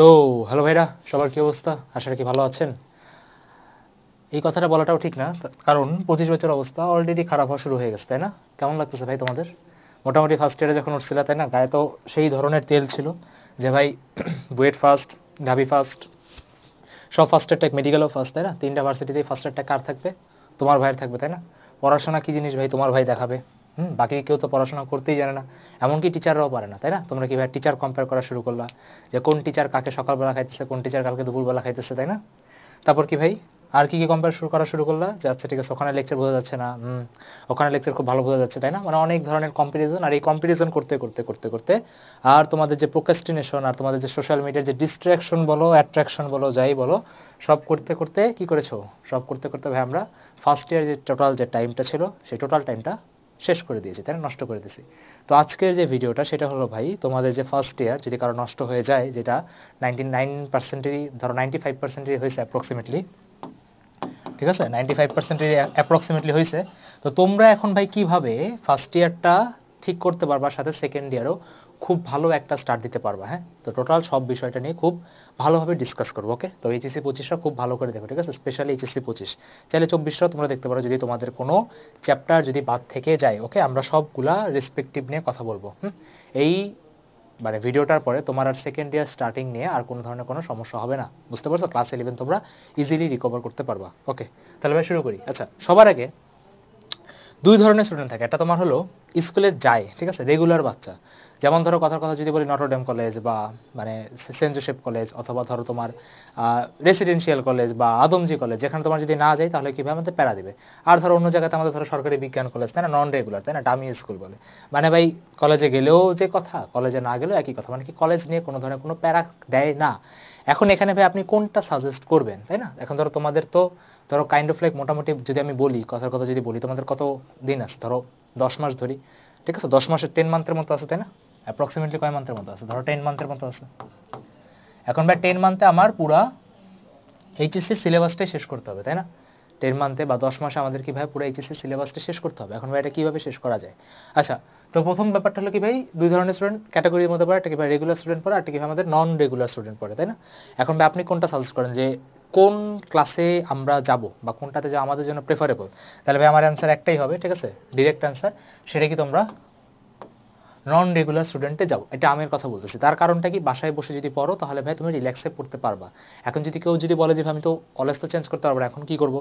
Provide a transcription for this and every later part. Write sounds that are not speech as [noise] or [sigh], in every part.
তো হ্যালো ভাইরা সবার কি অবস্থা আশা রাখি ভালো আছেন এই কথাটা বলাটাও ঠিক না কারণ পঁচিশ বছর অবস্থা অলরেডি খারাপ হওয়া শুরু হয়ে গেছে তাই না কেমন লাগতেছে ভাই তোমাদের মোটামুটি ফার্স্ট ইয়ারে যখন উঠছিল তাই না গায়ে তো সেই ধরনের তেল ছিল যে ভাই বুয়েট [clears throat] ফার্স্ট ঢাবি ফার্স্ট সব ফার্স্ট এডটা মেডিকেলও ফার্স্ট তাই না তিনটা ভার্সিটিতেই ফার্স্ট এডটা কার থাকবে তোমার ভাইয়ের থাকবে তাই না পড়াশোনা কী জিনিস ভাই তোমার ভাই দেখাবে হুম বাকি কেউ তো পড়াশোনা করতেই জানে না এমনকি টিচাররাও পারে না তাই না তোমরা কীভাবে টিচার কম্পেয়ার করা শুরু করলা যে কোন টিচার কাকে সকালবেলা খাইতেছে কোন টিচার কালকে দুপুরবেলা খাইতেছে তাই না তারপর কি ভাই আর কি কি কম্পেয়ার শুরু করা শুরু করলা যে আচ্ছা ঠিক আছে ওখানে লেকচার বোঝা যাচ্ছে না ওখানে লেকচার খুব ভালো বোঝা যাচ্ছে তাই না মানে অনেক ধরনের কম্পিটিশন আর এই কম্পিটিশন করতে করতে করতে করতে আর তোমাদের যে প্রোকাস্টিনেশন আর তোমাদের যে সোশ্যাল মিডিয়ার যে ডিস্ট্র্যাকশন বলো অ্যাট্রাকশন বলো যাই বলো সব করতে করতে কি করেছো সব করতে করতে ভাই আমরা ফার্স্ট ইয়ার যে টোটাল যে টাইমটা ছিল সেই টোটাল টাইমটা শেষ করে দিয়েছি তাই নষ্ট করে দিয়েছি তো আজকের যে ভিডিওটা সেটা হলো ভাই তোমাদের যে ফার্স্ট ইয়ার যদি কারো নষ্ট হয়ে যায় যেটা নাইনটি নাইন পার্সেন্টেরই ধরো নাইনটি ফাইভ পার্সেন্টেরই হয়েছে অ্যাপ্রক্সিমেটলি ঠিক আছে নাইনটি ফাইভ পার্সেন্টেরই অ্যাপ্রক্সিমেটলি হয়েছে তো তোমরা এখন ভাই কিভাবে ফার্স্ট ইয়ারটা ঠিক করতে পারবা সাথে সেকেন্ড ইয়ারও খুব ভালো একটা স্টার্ট দিতে পারবা হ্যাঁ তো টোটাল সব বিষয়টা নিয়ে খুব ভালোভাবে ডিসকাস করবো ওকে তো এইচএসি পঁচিশটা খুব ভালো করে দেখো ঠিক আছে স্পেশালি এইচএসি পঁচিশ চাইলে চব্বিশটা তোমরা দেখতে পারো যদি তোমাদের কোনো চ্যাপ্টার যদি বাদ থেকে যায় ওকে আমরা সবগুলা রেসপেক্টিভ নিয়ে কথা বলবো হুম এই মানে ভিডিওটার পরে তোমার আর সেকেন্ড ইয়ার স্টার্টিং নিয়ে আর কোনো ধরনের কোনো সমস্যা হবে না বুঝতে পারছো ক্লাস ইলেভেন তোমরা ইজিলি রিকভার করতে পারবা ওকে তাহলে ভাই শুরু করি আচ্ছা সবার আগে দুই ধরনের স্টুডেন্ট থাকে একটা তোমার হলো স্কুলে যায় ঠিক আছে রেগুলার বাচ্চা যেমন ধরো কথার কথা যদি বলি নটরডেম কলেজ বা মানে সেন্ট জোসেফ কলেজ অথবা ধরো তোমার রেসিডেন্সিয়াল কলেজ বা আদমজি কলেজ যেখানে তোমার যদি না যায় তাহলে কীভাবে আমাদের প্যারা দেবে আর ধরো অন্য জায়গাতে আমাদের ধরো সরকারি বিজ্ঞান কলেজ তাই না নন রেগুলার তাই না ডামি স্কুল বলে মানে ভাই কলেজে গেলেও যে কথা কলেজে না গেলেও একই কথা মানে কি কলেজ নিয়ে কোনো ধরনের কোনো প্যারা দেয় না এখন এখানে ভাই আপনি কোনটা সাজেস্ট করবেন তাই না এখন ধরো তোমাদের তো ধরো কাইন্ড অফ লাইক মোটামুটি যদি আমি বলি কথার কথা যদি বলি তোমাদের কত দিন আছে ধরো দশ মাস ধরি ঠিক আছে দশ মাসের টেন মান্থের মতো আছে তাই না অ্যাপ্রক্সিমেটলি কয় মান্থের মতো আছে ধরো টেন মান্থের মতো আছে এখন ভাই টেন মান্থে আমার পুরা এইচএসসি সিলেবাসটাই শেষ করতে হবে তাই না টেন মান্থে বা দশ মাসে আমাদের কীভাবে পুরো এইচএসসি সিলেবাসটা শেষ করতে হবে এখন ভাই এটা কীভাবে শেষ করা যায় আচ্ছা তো প্রথম ব্যাপারটা হলো কি ভাই দুই ধরনের স্টুডেন্ট ক্যাটাগরির মধ্যে পড়ে একটা কি ভাই রেগুলার স্টুডেন্ট পড়ে একটা কি ভাই আমাদের নন রেগুলার স্টুডেন্ট পড়ে তাই না এখন ভাই আপনি কোনটা সাজেস্ট করেন যে কোন ক্লাসে আমরা যাব বা কোনটাতে যাওয়া আমাদের জন্য প্রেফারেবল তাহলে ভাই আমার অ্যান্সার একটাই হবে ঠিক আছে ডিরেক্ট অ্যান্সার সেটা কি তোমরা নন রেগুলার স্টুডেন্টে যাও এটা আমের কথা বলতেছি তার কারণটা কি বাসায় বসে যদি পড়ো তাহলে ভাই তুমি রিল্যাক্সে পড়তে পারবা এখন যদি কেউ যদি বলে যে আমি তো কলেজ তো চেঞ্জ করতে পারবো এখন কি করবো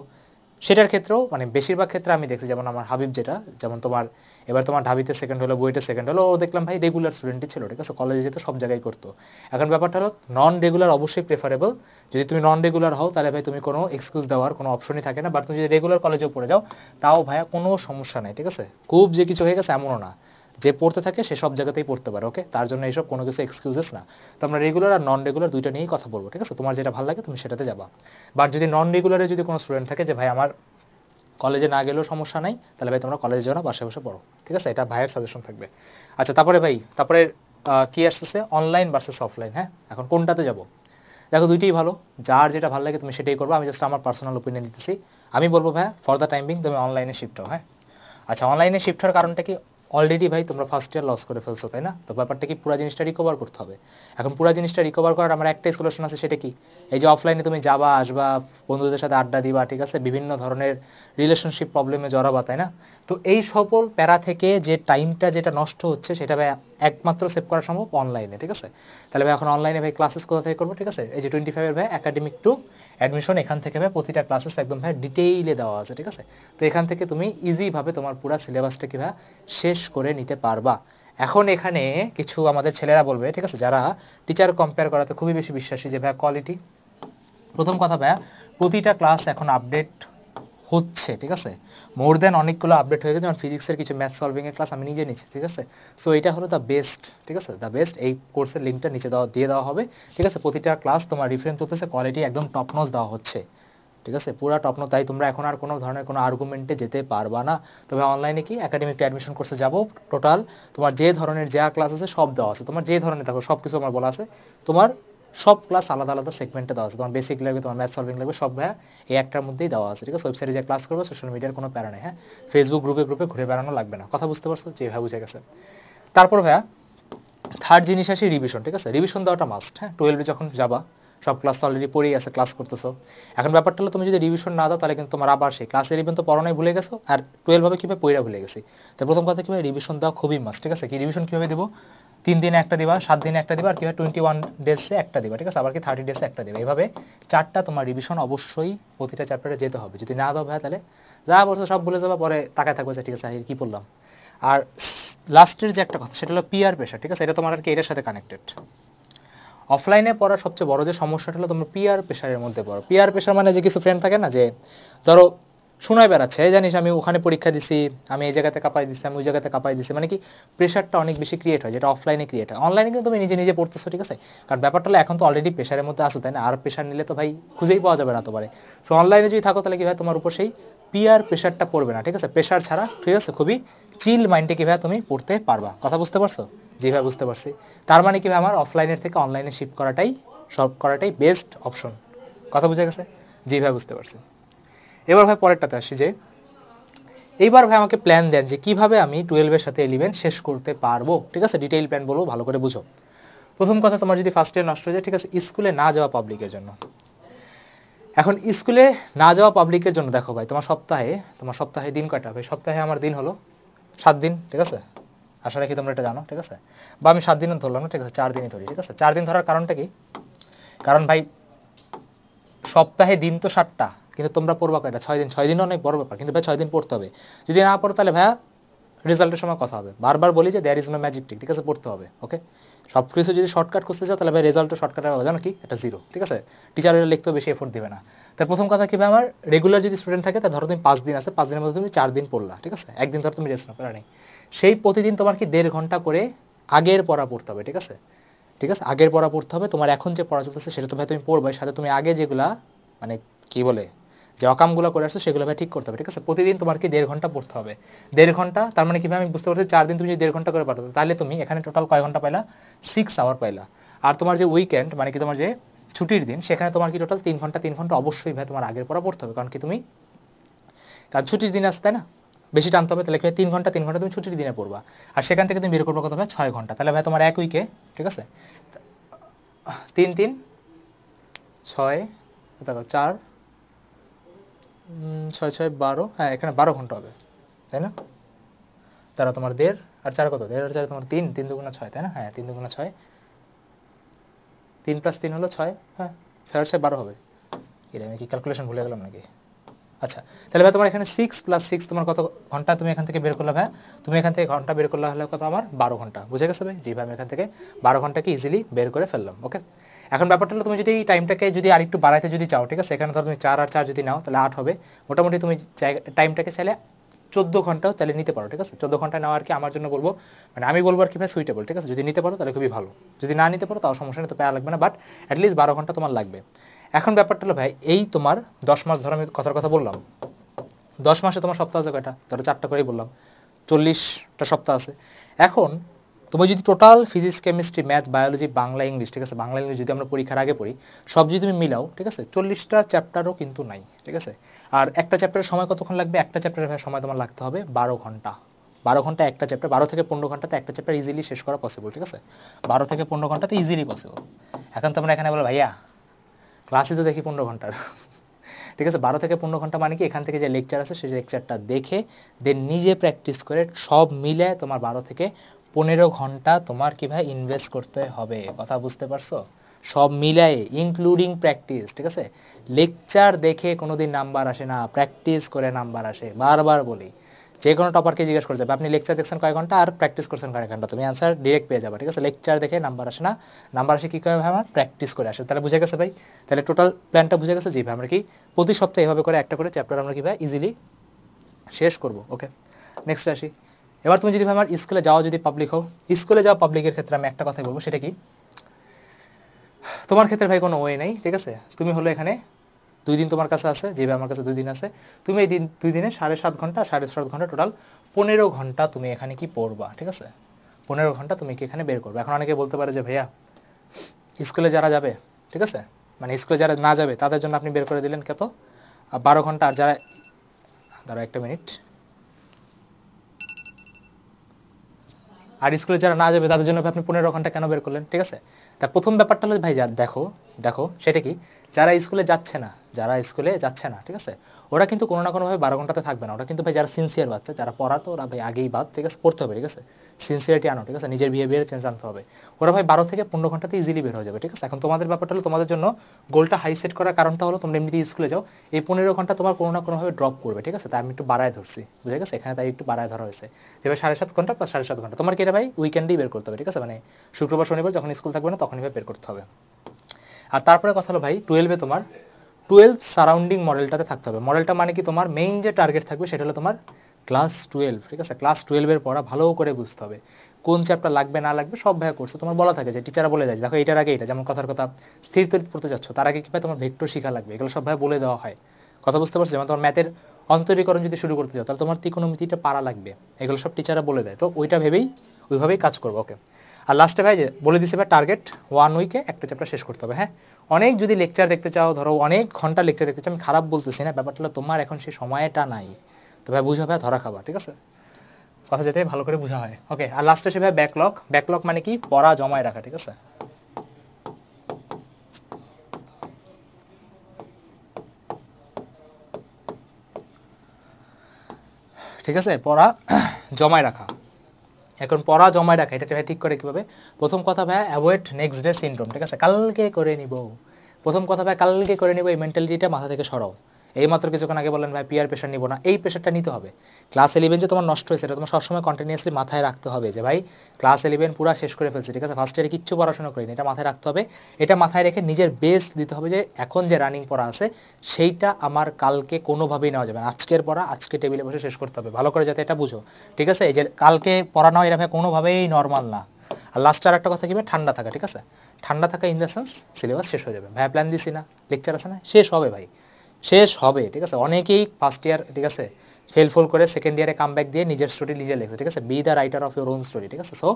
সেটার ক্ষেত্রেও মানে বেশিরভাগ ক্ষেত্রে আমি দেখছি যেমন আমার হাবিব যেটা যেমন তোমার এবার তোমার ঢাবিতে সেকেন্ড হলো বইতে সেকেন্ড হলো ও দেখলাম ভাই রেগুলার স্টুডেন্টই ছিল ঠিক আছে কলেজে যেতে সব জায়গায় করতো এখন ব্যাপারটা হলো নন রেগুলার অবশ্যই প্রেফারেবল যদি তুমি নন রেগুলার হও তাহলে ভাই তুমি কোনো এক্সকিউজ দেওয়ার কোনো অপশনই থাকে না বা তুমি যদি রেগুলার কলেজেও পড়ে যাও তাও ভাইয়া কোনো সমস্যা নেই ঠিক আছে খুব যে কিছু হয়ে গেছে এমনও না যে পড়তে থাকে সে সব জায়গাতেই পড়তে পারে ওকে তার জন্য এইসব কোনো কিছু এক্সকিউজেস না তো আমরা রেগুলার আর নন রেগুলার দুইটা নিয়েই কথা বলবো ঠিক আছে তোমার যেটা ভালো লাগে তুমি সেটাতে যাবা বাট যদি নন রেগুলারে যদি কোনো স্টুডেন্ট থাকে যে ভাই আমার কলেজে না গেলেও সমস্যা নাই তাহলে ভাই তোমরা কলেজে যাও না বাসায় বসে পড়ো ঠিক আছে এটা ভাইয়ের সাজেশন থাকবে আচ্ছা তারপরে ভাই তারপরে কী আসতেছে অনলাইন বার্সেস অফলাইন হ্যাঁ এখন কোনটাতে যাব দেখো দুইটাই ভালো যার যেটা ভালো লাগে তুমি সেটাই করবো আমি জাস্ট আমার পার্সোনাল ওপিনিয়ন দিতেছি আমি বলবো ভাই ফর দ্য টাইমিং তুমি অনলাইনে শিফট হ্যাঁ আচ্ছা অনলাইনে শিফট হওয়ার কারণটা কি অলরেডি ভাই তোমরা ফার্স্ট ইয়ার লস করে ফেলছো তাই না তো ব্যাপারটা কি পুরো জিনিসটা রিকভার করতে হবে এখন পুরো জিনিসটা রিকভার করার আমার একটাই সলিউশন আছে সেটা কি এই যে অফলাইনে তুমি যাবা আসবা বন্ধুদের সাথে আড্ডা দিবা ঠিক আছে বিভিন্ন ধরনের রিলেশনশিপ প্রবলেমে জড়াবা তাই না তো এই সকল প্যারা থেকে যে টাইমটা যেটা নষ্ট হচ্ছে সেটা ভাই একমাত্র সেভ করা সম্ভব অনলাইনে ঠিক আছে তাহলে ভাই এখন অনলাইনে ভাই ক্লাসেস কোথা থেকে করবো ঠিক আছে এই যে টোয়েন্টি ফাইভের ভাই একাডেমিক টু অ্যাডমিশন এখান থেকে ভাই প্রতিটা ক্লাসেস একদম ভাই ডিটেইলে দেওয়া আছে ঠিক আছে তো এখান থেকে তুমি ইজিভাবে তোমার পুরো সিলেবাসটা কি ভাই শেষ করে নিতে পারবা এখন এখানে কিছু আমাদের ছেলেরা বলবে ঠিক আছে যারা টিচার কম্পেয়ার করাতে খুবই বেশি বিশ্বাসী যে ভাই কোয়ালিটি প্রথম কথা ভাই প্রতিটা ক্লাস এখন আপডেট হচ্ছে ঠিক আছে মোর দ্যান অনেকগুলো আপডেট হয়ে গেছে যেমন ফিজিক্সের কিছু ম্যাথ সলভিংয়ের ক্লাস আমি নিজে নিচ্ছি ঠিক আছে সো এটা হলো দ্য বেস্ট ঠিক আছে দ্য বেস্ট এই কোর্সের লিঙ্কটা নিচে দেওয়া দিয়ে দেওয়া হবে ঠিক আছে প্রতিটা ক্লাস তোমার রিফারেন্স হতেছে কোয়ালিটি একদম টপ দেওয়া হচ্ছে ঠিক আছে পুরা টপনো তাই তোমরা এখন আর কোনো ধরনের কোনো আর্গুমেন্টে যেতে পারবা না তবে অনলাইনে কি একাডেমিক অ্যাডমিশন কোর্সে যাব টোটাল তোমার যে ধরনের যা ক্লাস আছে সব দেওয়া আছে তোমার যে ধরনের দেখো সব কিছু আমার বলা আছে তোমার সব ক্লাস আলাদা আলাদা সেগমেন্টে দেওয়া আছে তোমার বেসিক লাগবে তোমার ম্যাথ সলভিং লাগবে সব ভাইয়া হ্যাঁ, এই একটার মধ্যেই দেওয়া আছে ঠিক আছে ওয়েবসাইটে যে ক্লাস করবো সোশ্যাল মিডিয়ার কোনো প্যারা নেই হ্যাঁ ফেসবুক গ্রুপে গ্রুপে ঘুরে বেড়ানো লাগবে না কথা বুঝতে পারছো যে ভাই বুঝে গেছে তারপর ভাইয়া থার্ড জিনিস আসি রিভিশন ঠিক আছে রিভিশন দেওয়াটা মাস্ট হ্যাঁ টুয়েলভে যখন যাবা সব ক্লাস তো অলরেডি পড়েই আছে ক্লাস করতেছো এখন ব্যাপারটা হলো তুমি যদি রিভিশন না দাও তাহলে কিন্তু তোমার আবার সেই ক্লাস ইলেভেন তো পড়ানোই ভুলে গেছো আর টুয়েলভ কীভাবে পড়া ভুলে গেছি তো প্রথম কথা কীভাবে রিভিশন দেওয়া খুবই মাস্ট ঠিক আছে কি রিভিশন কীভাবে দেবো তিন দিনে একটা দিবা সাত দিনে একটা দিবা আর হয় টোয়েন্টি ওয়ান ডেজে একটা দিবা ঠিক আছে আবার কি থার্টি ডেজে একটা দেবে এইভাবে চারটা তোমার রিভিশন অবশ্যই প্রতিটা চ্যাপ্টারে যেতে হবে যদি না দাও ভাই তাহলে যা বলছো সব বলে যাবা পরে তাকায় থাকবে ঠিক আছে কী বললাম আর লাস্টের যে একটা কথা সেটা হলো পিয়ার প্রেশার ঠিক আছে এটা তোমার আর কি এটার সাথে কানেক্টেড অফলাইনে পড়ার সবচেয়ে বড় যে সমস্যাটা হলো তোমরা পিয়ার প্রেশারের মধ্যে পড়ো পিয়ার প্রেশার মানে যে কিছু ফ্রেন্ড থাকে না যে ধরো শোনায় বেড়াচ্ছে এই জানিস আমি ওখানে পরীক্ষা দিছি আমি এই জায়গাতে কাঁপাই দিছি আমি ওই জায়গাতে কাঁপাই দিছি মানে কি প্রেশারটা অনেক বেশি ক্রিয়েট হয় যেটা অফলাইনে ক্রিয়েট হয় অনলাইনে কিন্তু তুমি নিজে নিজে পড়তেছো ঠিক আছে কারণ ব্যাপারটা হলো এখন তো অলরেডি প্রেশারের মধ্যে আসো তাই না আর প্রেশার নিলে তো ভাই খুঁজেই পাওয়া যাবে না পারে সো অনলাইনে যদি থাকো তাহলে কি হয় তোমার উপর সেই পিয়ার প্রেশারটা পড়বে না ঠিক আছে প্রেশার ছাড়া ঠিক আছে খুবই চিল মাইন্ডে কীভাবে তুমি পড়তে পারবা কথা বুঝতে পারছো যেভাবে বুঝতে পারছি তার মানে কীভাবে আমার অফলাইনের থেকে অনলাইনে শিফট করাটাই সব করাটাই বেস্ট অপশন কথা বুঝে গেছে যেভাবে বুঝতে পারছি এবার ভাই পরেরটাতে আসি যে এইবার ভাই আমাকে প্ল্যান দেন যে কিভাবে আমি টুয়েলভের সাথে ইলেভেন শেষ করতে পারবো ঠিক আছে ডিটেইল প্ল্যান বলবো ভালো করে বুঝো প্রথম কথা তোমার যদি ফার্স্ট ইয়ার নষ্ট হয়ে যায় ঠিক আছে স্কুলে না যাওয়া পাবলিকের জন্য এখন স্কুলে না যাওয়া পাবলিকের জন্য দেখো ভাই তোমার সপ্তাহে তোমার সপ্তাহে দিন কয়টা ভাই সপ্তাহে আমার দিন হলো সাত দিন ঠিক আছে আশা রাখি তোমরা এটা জানো ঠিক আছে বা আমি সাত দিনও ধরলাম না ঠিক আছে চার দিনই ধরি ঠিক আছে চার দিন ধরার কারণটা কি কারণ ভাই সপ্তাহে দিন তো সাতটা কিন্তু তোমরা পড়বা কয়টা ছয় দিন ছয় দিন অনেক বড় ব্যাপার কিন্তু ভাই ছয় দিন পড়তে হবে যদি না পড়ো তাহলে ভাইয়া রেজাল্টের সময় কথা হবে বারবার বলি যে দেয়ার ইজ নো ম্যাজিক ঠিক আছে পড়তে হবে ওকে সব কিছু যদি শর্টকাট খুঁজতে চাও তাহলে ভাই রেজাল্টও শর্টকাট হবে জানো কি এটা জিরো ঠিক আছে টিচারেরা লিখতেও বেশি এফোর্ট দেবে না তার প্রথম কথা কি ভাই আমার রেগুলার যদি স্টুডেন্ট থাকে তা ধরো তুমি পাঁচ দিন আছে পাঁচ দিনের মধ্যে তুমি চার দিন পড়লা ঠিক আছে একদিন ধরো তুমি রেস্ট না পেলা নেই সেই প্রতিদিন তোমার কি দেড় ঘন্টা করে আগের পড়া পড়তে হবে ঠিক আছে ঠিক আছে আগের পড়া পড়তে হবে তোমার এখন যে পড়া চলতেছে সেটা তো ভাই তুমি পড়বে সাথে তুমি আগে যেগুলা মানে কি বলে যে অকামগুলো করে আসছো সেগুলো ভাই ঠিক করতে হবে ঠিক আছে প্রতিদিন তোমার কি দেড় ঘন্টা পড়তে হবে দেড় ঘন্টা তার মানে কীভাবে আমি বুঝতে পারছি চার দিন তুমি যদি দেড় ঘন্টা করে পাঠাতো তাহলে তুমি এখানে টোটাল কয় ঘন্টা পাইলা সিক্স আওয়ার পাইলা আর তোমার যে উইকেন্ড মানে কি তোমার যে ছুটির দিন সেখানে তোমার কি টোটাল তিন ঘন্টা তিন ঘন্টা অবশ্যই ভাই তোমার আগের পড়া পড়তে হবে কারণ কি তুমি কারণ ছুটির দিন আসতে না বেশি টানতে হবে তাহলে তিন ঘন্টা তিন ঘন্টা তুমি ছুটির দিনে পড়বা আর সেখান থেকে তুমি বের করবো কথা ভাই ছয় ঘন্টা তাহলে ভাই তোমার এক উইকে ঠিক আছে তিন তিন ছয় চার ছয় ছয় বারো হ্যাঁ এখানে বারো ঘন্টা হবে তাই না তারা তোমার দেড় আর চার কত দেড় আর চার তোমার তিন তিন দুগুণা ছয় তাই না হ্যাঁ তিন দুগুণা ছয় তিন প্লাস তিন হলো ছয় হ্যাঁ ছয় আর ছয় বারো হবে এটা আমি কি ক্যালকুলেশন ভুলে গেলাম নাকি আচ্ছা তাহলে ভাই তোমার এখানে সিক্স প্লাস সিক্স তোমার কত ঘন্টা তুমি এখান থেকে বের করলে ভাই তুমি এখান থেকে ঘন্টা বের করলে হলে কত আমার বারো ঘন্টা বুঝে গেছে ভাই জি ভাই আমি এখান থেকে বারো ঘন্টাকে ইজিলি বের করে ফেললাম ওকে এখন ব্যাপারটা হলো তুমি যদি টাইমটাকে যদি আরেকটু বাড়াইতে যদি চাও ঠিক আছে এখানে ধরো তুমি চার আর চার যদি নাও তাহলে আট হবে মোটামুটি তুমি টাইমটাকে চাইলে চোদ্দ ঘন্টাও চাইলে নিতে পারো ঠিক আছে চোদ্দ ঘন্টা নেওয়া আর কি আমার জন্য বলবো মানে আমি বলবো আর কি ভাই সুইটেবল ঠিক আছে যদি নিতে পারো তাহলে খুবই ভালো যদি না নিতে পারো তাও সমস্যা নেই তো পাওয়া লাগবে না বাট অ্যাটলিস্ট বারো ঘন্টা তোমার লাগবে এখন ব্যাপারটা হলো ভাই এই তোমার দশ মাস ধরো আমি কথার কথা বললাম দশ মাসে তোমার সপ্তাহ আছে কয়টা ধরো চারটা করেই বললাম চল্লিশটা সপ্তাহ আছে এখন তবে যদি total physics chemistry math biology Bangla English ঠিক আছে বাংলা ইংলিশ যদি আমরা পরীক্ষার আগে পড়ি সব যদি তুমি মিলাও ঠিক আছে চল্লিশটা চ্যাপ্টারও কিন্তু নাই ঠিক আছে আর একটা চ্যাপ্টারের সময় কতক্ষণ লাগবে একটা চ্যাপ্টারের সময় তোমার লাগতে হবে বারো ঘন্টা বারো ঘন্টা একটা চ্যাপ্টার বারো থেকে পনেরো ঘন্টাতে একটা চ্যাপ্টার ইজিলি শেষ করা পসিবল ঠিক আছে বারো থেকে পনেরো ঘন্টাতে ইজিলি পসিবল এখন তোমরা এখানে বলো ভাইয়া ক্লাসে তো দেখি পনেরো ঘন্টার [laughs] ঠিক আছে বারো থেকে পনেরো ঘন্টা মানে কি এখান থেকে যে লেকচার আছে সেই লেকচারটা দেখে দেন নিজে প্র্যাকটিস করে সব মিলে তোমার বারো থেকে পনেরো ঘন্টা তোমার কি ভাই ইনভেস্ট করতে হবে কথা বুঝতে পারছো সব মিলায়ে ইনক্লুডিং প্র্যাকটিস ঠিক আছে লেকচার দেখে কোনো দিন নাম্বার আসে না প্র্যাকটিস করে নাম্বার আসে বারবার বলি যে কোনো টপারকে জিজ্ঞেস করে যাবে আপনি লেকচার দেখছেন কয়েক ঘন্টা আর প্র্যাকটিস করছেন কয়েক ঘন্টা তুমি অ্যান্সার ডিরেক্ট পেয়ে যাবে ঠিক আছে লেকচার দেখে নাম্বার আসে না নাম্বার আসে কী করে আমার প্র্যাকটিস করে আসে তাহলে বুঝে গেছে ভাই তাহলে টোটাল প্ল্যানটা বুঝে গেছে যে ভাই আমরা কি প্রতি সপ্তাহে এভাবে করে একটা করে চ্যাপ্টার আমরা কি ভাই ইজিলি শেষ করব ওকে নেক্সট আসি এবার তুমি যদি ভাই আমার স্কুলে যাওয়া যদি পাবলিক হও স্কুলে যাওয়া পাবলিকের ক্ষেত্রে আমি একটা কথাই বলবো সেটা কি তোমার ক্ষেত্রে ভাই কোনো ওয়ে নেই ঠিক আছে তুমি হলো এখানে দুই দিন তোমার কাছে আছে যেভাবে আমার কাছে দুই দিন আছে তুমি এই দিন দুই দিনে সাড়ে সাত ঘন্টা সাড়ে সাত ঘন্টা টোটাল পনেরো ঘন্টা তুমি এখানে কি পড়বা ঠিক আছে পনেরো ঘন্টা তুমি কি এখানে বের করবে এখন অনেকে বলতে পারে যে ভাইয়া স্কুলে যারা যাবে ঠিক আছে মানে স্কুলে যারা না যাবে তাদের জন্য আপনি বের করে দিলেন কত বারো ঘন্টা আর যারা ধরো একটা মিনিট আর স্কুলে যারা না যাবে তাদের জন্য আপনি পনেরো ঘন্টা কেন বের করলেন ঠিক আছে তা প্রথম ব্যাপারটা হলো ভাই যা দেখো দেখো সেটা কি যারা স্কুলে যাচ্ছে না যারা স্কুলে যাচ্ছে না ঠিক আছে ওরা কিন্তু কোনো না কোনোভাবে বারো ঘন্টাতে থাকবে না ওরা কিন্তু ভাই যারা সিনসিয়ার বাচ্চা যারা তো ওরা ভাই আগেই বাদ ঠিক আছে পড়তে হবে ঠিক আছে সিনসিয়ারিটি আনো ঠিক আছে নিজের বিহেভিয়ার চেঞ্জ আনতে হবে ওরা ভাই বারো থেকে পনেরো ঘন্টাতে ইজিলি বের হয়ে যাবে ঠিক আছে এখন তোমাদের ব্যাপারটা হলো তোমাদের জন্য গোলটা হাই সেট করার কারণটা হলো তোমরা এমনিতেই স্কুলে যাও এই পনেরো ঘন্টা তোমার কোনো না কোনোভাবে ড্রপ করবে ঠিক আছে তাই আমি একটু বাড়ায় ধরছি বুঝে গেছে এখানে তাই একটু বাড়ায় ধরা হয়েছে যেভাবে সাড়ে সাত ঘন্টা প্লাস সাড়ে সাত ঘন্টা তোমার কি এটা ভাই উইকেন্ডেই বের করতে হবে ঠিক আছে মানে শুক্রবার শনিবার যখন স্কুল থাকবে না তখনই ভাই বের করতে হবে আর তারপরে কথা হলো ভাই টুয়েলভে তোমার টুয়েলভ সারাউন্ডিং মডেলটাতে থাকতে হবে মডেলটা মানে কি তোমার মেইন যে টার্গেট থাকবে সেটা হলো তোমার ক্লাস টুয়েলভ ঠিক আছে ক্লাস টুয়েলভের পড়া ভালো করে বুঝতে হবে কোন চ্যাপ্টার লাগবে না লাগবে সব ভাইয়া করছে তোমার বলা থাকে যে টিচাররা বলে দেয় দেখো এটার আগে এটা যেমন কথার কথা স্থির তৈরি পড়তে যাচ্ছ তার আগে কীভাবে তোমার ভেক্টর শেখা লাগবে এগুলো সব ভাই বলে দেওয়া হয় কথা বুঝতে পারছো যেমন তোমার ম্যাথের অন্তরীকরণ যদি শুরু করতে চাও তাহলে তোমার ত্রিকোণমিতিটা পারা লাগবে এগুলো সব টিচাররা বলে দেয় তো ওইটা ভেবেই ওইভাবেই কাজ করবো ওকে আর লাস্টে ভাই যে বলে দিছে ভাই টার্গেট ওয়ান উইকে একটা চ্যাপ্টার শেষ করতে হবে হ্যাঁ অনেক যদি লেকচার দেখতে চাও ধরো অনেক ঘন্টা লেকচার দেখতে চাও আমি খারাপ বলতেছি না ব্যাপারটা হলো তোমার এখন সেই সময়টা নাই তো ভাই বুঝো ভাই ধরা খাবা ঠিক আছে কথা যেতে ভালো করে বোঝা হয় ওকে আর লাস্টে সে ভাই ব্যাকলগ ব্যাকলগ মানে কি পড়া জমায় রাখা ঠিক আছে ঠিক আছে পড়া জমায় রাখা এখন পড়া জমায় রাখা এটা ভাই ঠিক করে কীভাবে প্রথম কথা ভাই অ্যাভয়েড নেক্সট ডে সিনড্রোম ঠিক আছে কালকে করে নিব প্রথম কথা ভাই কালকে করে নিব এই মেন্টালিটিটা মাথা থেকে সরাও এইমাত্র কিছুক্ষণ আগে বললেন ভাই পিয়ার প্রেশার নিব না এই প্রেশারটা নিতে হবে ক্লাস ইলেভেন যে তোমার নষ্ট হয়েছে এটা তোমার সবসময় কন্টিনিউসলি মাথায় রাখতে হবে যে ভাই ক্লাস ইলেভেন পুরো শেষ করে ফেলছে ঠিক আছে ফার্স্ট ইয়ারে কিচ্ছু পড়াশোনা করিনি এটা মাথায় রাখতে হবে এটা মাথায় রেখে নিজের বেস দিতে হবে যে এখন যে রানিং পড়া আছে সেইটা আমার কালকে কোনোভাবেই নেওয়া যাবে না আজকের পড়া আজকে টেবিলে বসে শেষ করতে হবে ভালো করে যাতে এটা বুঝো ঠিক আছে এই যে কালকে পড়া নয় এটা ভাই কোনোভাবেই নর্মাল না আর লাস্ট আর একটা কথা কি ঠান্ডা থাকা ঠিক আছে ঠান্ডা থাকা ইন দ্য সেন্স সিলেবাস শেষ হয়ে যাবে ভাই প্ল্যান দিছি না লেকচার আছে না শেষ হবে ভাই শেষ হবে ঠিক আছে অনেকেই ফার্স্ট ইয়ার ঠিক আছে ফেলফুল করে সেকেন্ড ইয়ারে কাম ব্যাক দিয়ে নিজের স্টোরি নিজে লেখছে ঠিক আছে be the writer of your own story ঠিক আছে সো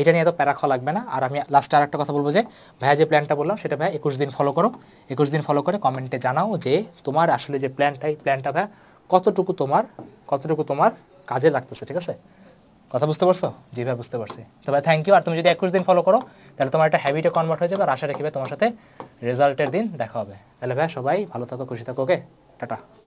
এটা নিয়ে এত প্যারা লাগবে না আর আমি লাস্টে আর একটা কথা বলবো যে ভাইয়া যে প্ল্যানটা বললাম সেটা ভাই একুশ দিন ফলো করো একুশ দিন ফলো করে কমেন্টে জানাও যে তোমার আসলে যে প্ল্যানটাই প্ল্যানটা ভাইয়া কতটুকু তোমার কতটুকু তোমার কাজে লাগতেছে ঠিক আছে কথা বুঝতে পারছো জি ভাই বুঝতে পারছি তবে থ্যাংক ইউ আর তুমি যদি একুশ দিন ফলো করো তাহলে তোমার একটা হ্যাবিটে কনভার্ট হয়ে যাবে আর আশা রাখি তোমার সাথে রেজাল্টের দিন দেখা হবে তাহলে ভাই সবাই ভালো থাকো খুশি থাকো ওকে টাটা